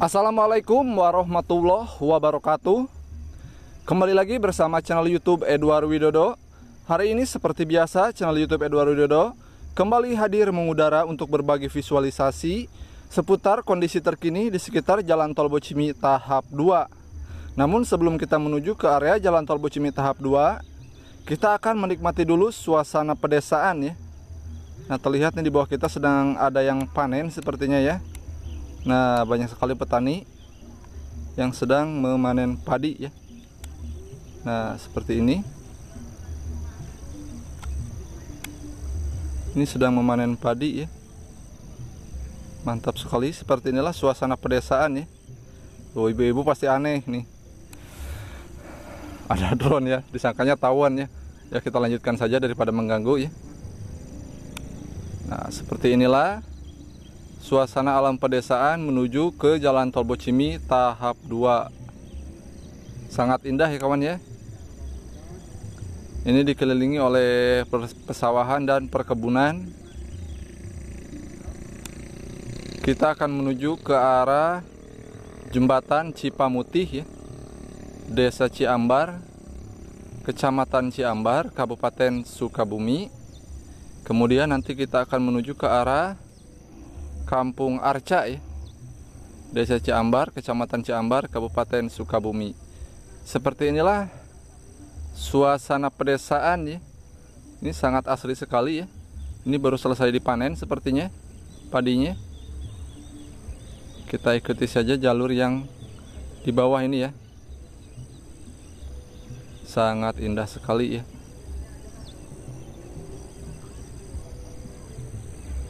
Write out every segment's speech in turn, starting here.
Assalamualaikum warahmatullahi wabarakatuh Kembali lagi bersama channel youtube Edward Widodo Hari ini seperti biasa channel youtube Edward Widodo Kembali hadir mengudara untuk berbagi visualisasi Seputar kondisi terkini di sekitar Jalan Tol Bocimi tahap 2 Namun sebelum kita menuju ke area Jalan Tol Bocimi tahap 2 Kita akan menikmati dulu suasana pedesaan ya Nah terlihat nih di bawah kita sedang ada yang panen sepertinya ya Nah, banyak sekali petani yang sedang memanen padi ya. Nah, seperti ini. Ini sedang memanen padi ya. Mantap sekali, seperti inilah suasana pedesaan ya. Loh, ibu-ibu pasti aneh nih. Ada drone ya, disangkanya tawon ya. Ya kita lanjutkan saja daripada mengganggu ya. Nah, seperti inilah suasana alam pedesaan menuju ke Jalan Tol Bocimi tahap 2. Sangat indah ya kawan ya. Ini dikelilingi oleh pesawahan dan perkebunan. Kita akan menuju ke arah Jembatan Cipamutih ya. Desa Ciambar, Kecamatan Ciambar, Kabupaten Sukabumi. Kemudian nanti kita akan menuju ke arah Kampung Arca ya. Desa Ciambar, Kecamatan Ciambar, Kabupaten Sukabumi. Seperti inilah suasana pedesaan ya. Ini sangat asri sekali ya. Ini baru selesai dipanen sepertinya padinya. Kita ikuti saja jalur yang di bawah ini ya. Sangat indah sekali ya.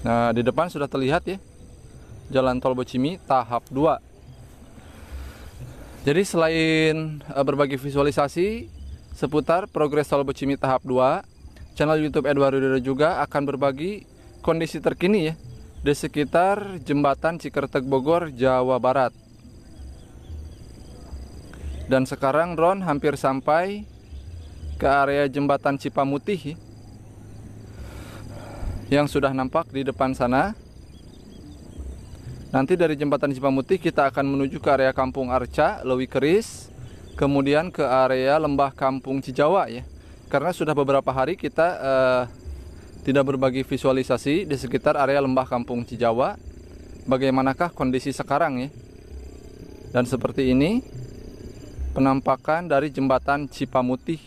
Nah, di depan sudah terlihat ya Jalan Tol Bocimi tahap 2. Jadi selain eh, berbagi visualisasi seputar progres Tol Bocimi tahap 2, channel YouTube Edward Widodo juga akan berbagi kondisi terkini ya di sekitar jembatan Cikertek Bogor, Jawa Barat. Dan sekarang drone hampir sampai ke area jembatan Cipamutih ya, yang sudah nampak di depan sana. Nanti dari jembatan Cipamuti kita akan menuju ke area Kampung Arca, Lewi Keris, kemudian ke area Lembah Kampung Cijawa ya. Karena sudah beberapa hari kita eh, tidak berbagi visualisasi di sekitar area Lembah Kampung Cijawa. Bagaimanakah kondisi sekarang ya? Dan seperti ini penampakan dari jembatan Cipamuti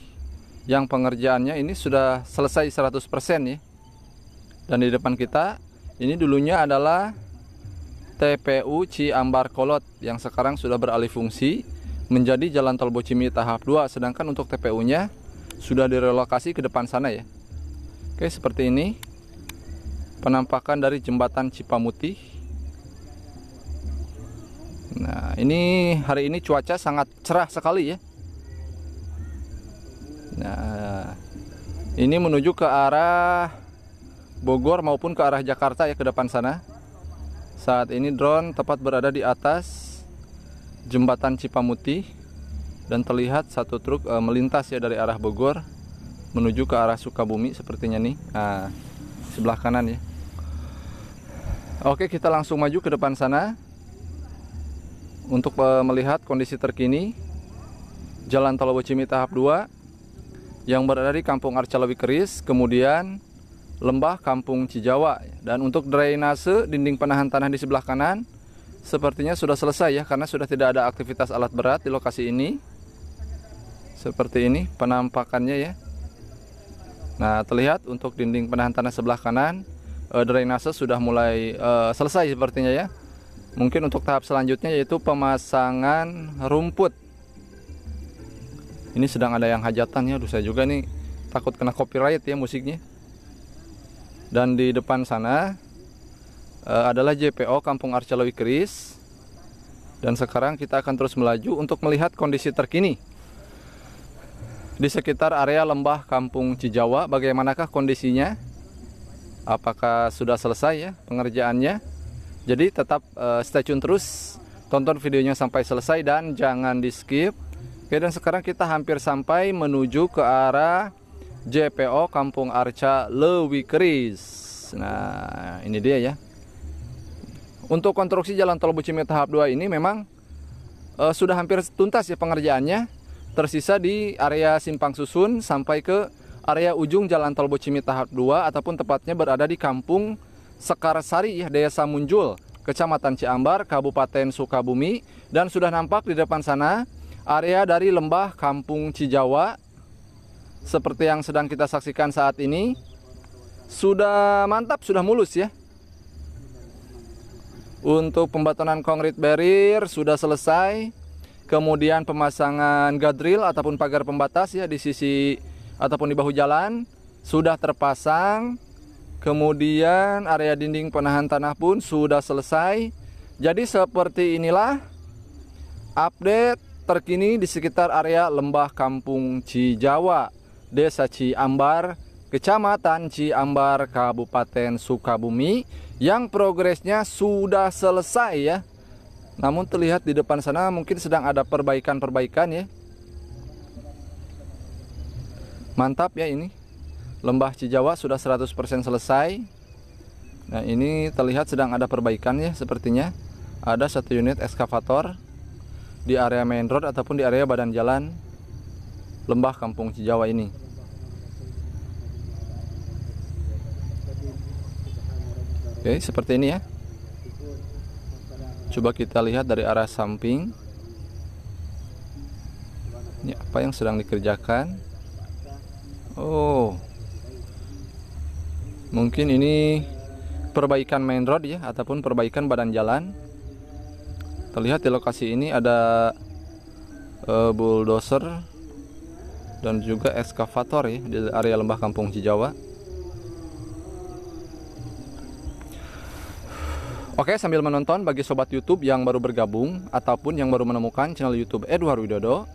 yang pengerjaannya ini sudah selesai 100% ya. Dan di depan kita ini dulunya adalah TPU Ciambar Kolot yang sekarang sudah beralih fungsi menjadi Jalan Tol Bocimi tahap 2 sedangkan untuk TPU-nya sudah direlokasi ke depan sana ya. Oke, seperti ini. Penampakan dari jembatan Cipamuti. Nah, ini hari ini cuaca sangat cerah sekali ya. Nah, ini menuju ke arah Bogor maupun ke arah Jakarta ya ke depan sana. Saat ini drone tepat berada di atas jembatan Cipamuti dan terlihat satu truk e, melintas ya dari arah Bogor menuju ke arah Sukabumi sepertinya nih. Nah, sebelah kanan ya. Oke, kita langsung maju ke depan sana untuk e, melihat kondisi terkini Jalan Tol Bocimi tahap 2 yang berada di Kampung Arcalawi Keris, kemudian lembah Kampung Cijawa. Dan untuk drainase dinding penahan tanah di sebelah kanan sepertinya sudah selesai ya karena sudah tidak ada aktivitas alat berat di lokasi ini. Seperti ini penampakannya ya. Nah, terlihat untuk dinding penahan tanah sebelah kanan eh, drainase sudah mulai eh, selesai sepertinya ya. Mungkin untuk tahap selanjutnya yaitu pemasangan rumput. Ini sedang ada yang hajatannya, aduh saya juga nih takut kena copyright ya musiknya. Dan di depan sana uh, adalah JPO Kampung Arcelowi Keris. Dan sekarang kita akan terus melaju untuk melihat kondisi terkini di sekitar area lembah Kampung Cijawa. Bagaimanakah kondisinya? Apakah sudah selesai ya pengerjaannya? Jadi tetap uh, stay tune terus, tonton videonya sampai selesai dan jangan di skip. Oke, dan sekarang kita hampir sampai menuju ke arah JPO Kampung Arca Lewi Keris. Nah, ini dia ya. Untuk konstruksi jalan tol Bucimi tahap 2 ini memang e, sudah hampir tuntas ya pengerjaannya. Tersisa di area simpang susun sampai ke area ujung jalan tol Bucimi tahap 2 ataupun tepatnya berada di Kampung Sekarsari ya Desa Munjul, Kecamatan Ciambar, Kabupaten Sukabumi dan sudah nampak di depan sana area dari lembah Kampung Cijawa seperti yang sedang kita saksikan saat ini sudah mantap, sudah mulus ya. Untuk pembatonan konkrit barrier sudah selesai. Kemudian pemasangan gadril ataupun pagar pembatas ya di sisi ataupun di bahu jalan sudah terpasang. Kemudian area dinding penahan tanah pun sudah selesai. Jadi seperti inilah update terkini di sekitar area Lembah Kampung Cijawa. Desa Ciambar, Kecamatan Ciambar, Kabupaten Sukabumi yang progresnya sudah selesai ya. Namun terlihat di depan sana mungkin sedang ada perbaikan-perbaikan ya. Mantap ya ini. Lembah Cijawa sudah 100% selesai. Nah, ini terlihat sedang ada perbaikan ya sepertinya. Ada satu unit ekskavator di area main road ataupun di area badan jalan lembah Kampung Cijawa ini. Oke, seperti ini ya. Coba kita lihat dari arah samping. Ini apa yang sedang dikerjakan? Oh. Mungkin ini perbaikan main road ya ataupun perbaikan badan jalan. Terlihat di lokasi ini ada uh, bulldozer dan juga eskavator ya di area lembah Kampung Cijawa. Oke, sambil menonton bagi sobat YouTube yang baru bergabung ataupun yang baru menemukan channel YouTube Edward Widodo,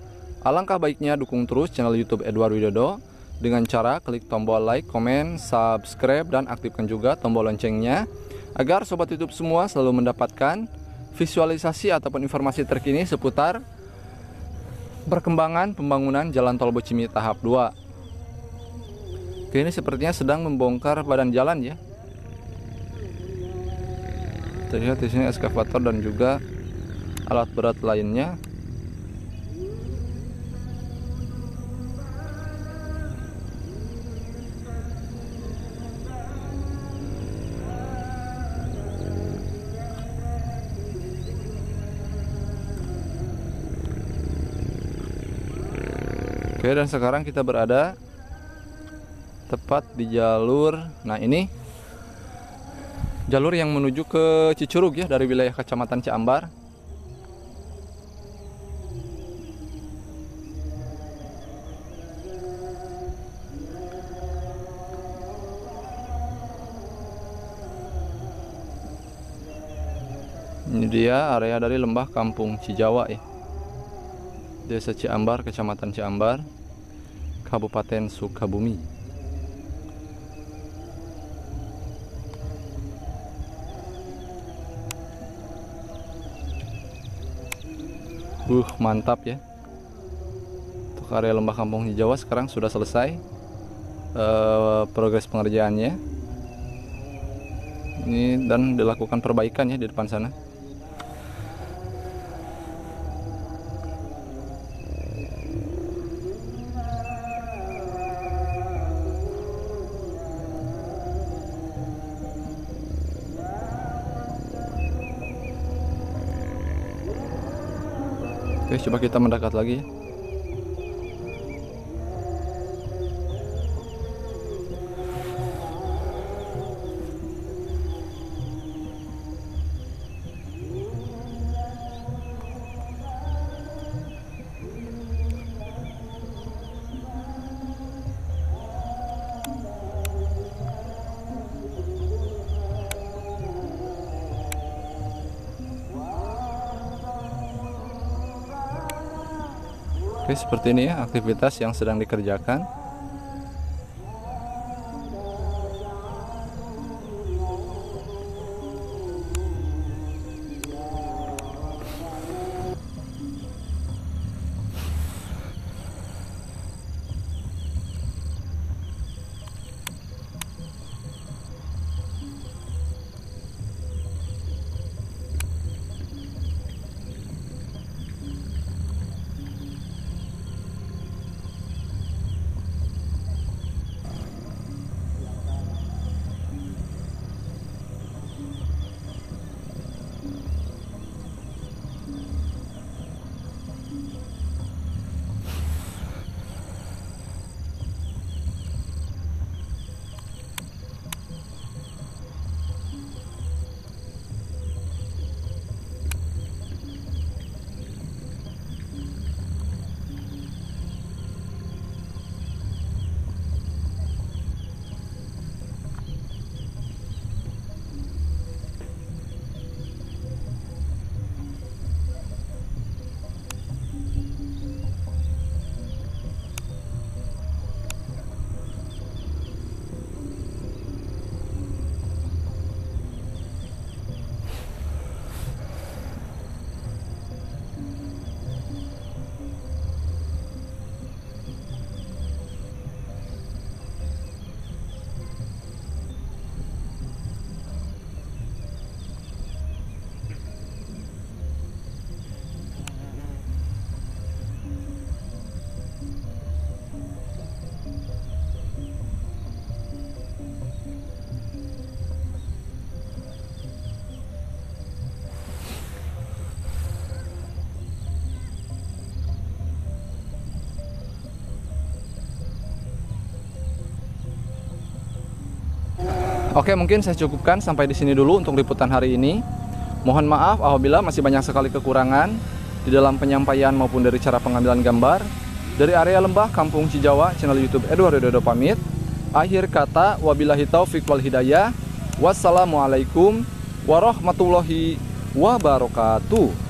alangkah baiknya dukung terus channel YouTube Edward Widodo dengan cara klik tombol like, komen, subscribe dan aktifkan juga tombol loncengnya agar sobat YouTube semua selalu mendapatkan visualisasi ataupun informasi terkini seputar perkembangan pembangunan Jalan Tol Bocimi tahap 2. Kini sepertinya sedang membongkar badan jalan ya. Terlihat di sini eskavator dan juga alat berat lainnya Oke, dan sekarang kita berada tepat di jalur. Nah, ini jalur yang menuju ke Cicurug ya dari wilayah Kecamatan Ciambar. Ini dia area dari lembah Kampung Cijawa ya. Desa Ciambar, Kecamatan Ciambar. Kabupaten Sukabumi. Uh, mantap ya. Untuk area lembah kampung di Jawa sekarang sudah selesai uh, progres pengerjaannya. Ini dan dilakukan perbaikan ya di depan sana. coba kita mendekat lagi. Oke, seperti ini ya aktivitas yang sedang dikerjakan. Oke, mungkin saya cukupkan sampai di sini dulu untuk liputan hari ini. Mohon maaf apabila masih banyak sekali kekurangan di dalam penyampaian maupun dari cara pengambilan gambar. Dari area lembah Kampung Cijawa, channel YouTube Edward Dodo pamit. Akhir kata, wabillahi taufiq wal hidayah. Wassalamualaikum warahmatullahi wabarakatuh.